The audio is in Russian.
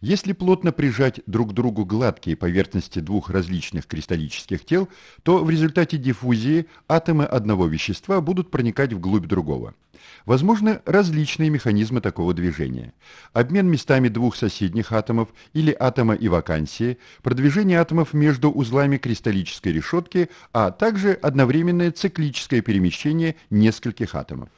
Если плотно прижать друг к другу гладкие поверхности двух различных кристаллических тел, то в результате диффузии атомы одного вещества будут проникать вглубь другого. Возможны различные механизмы такого движения. Обмен местами двух соседних атомов или атома и вакансии, продвижение атомов между узлами кристаллической решетки, а также одновременное циклическое перемещение нескольких атомов.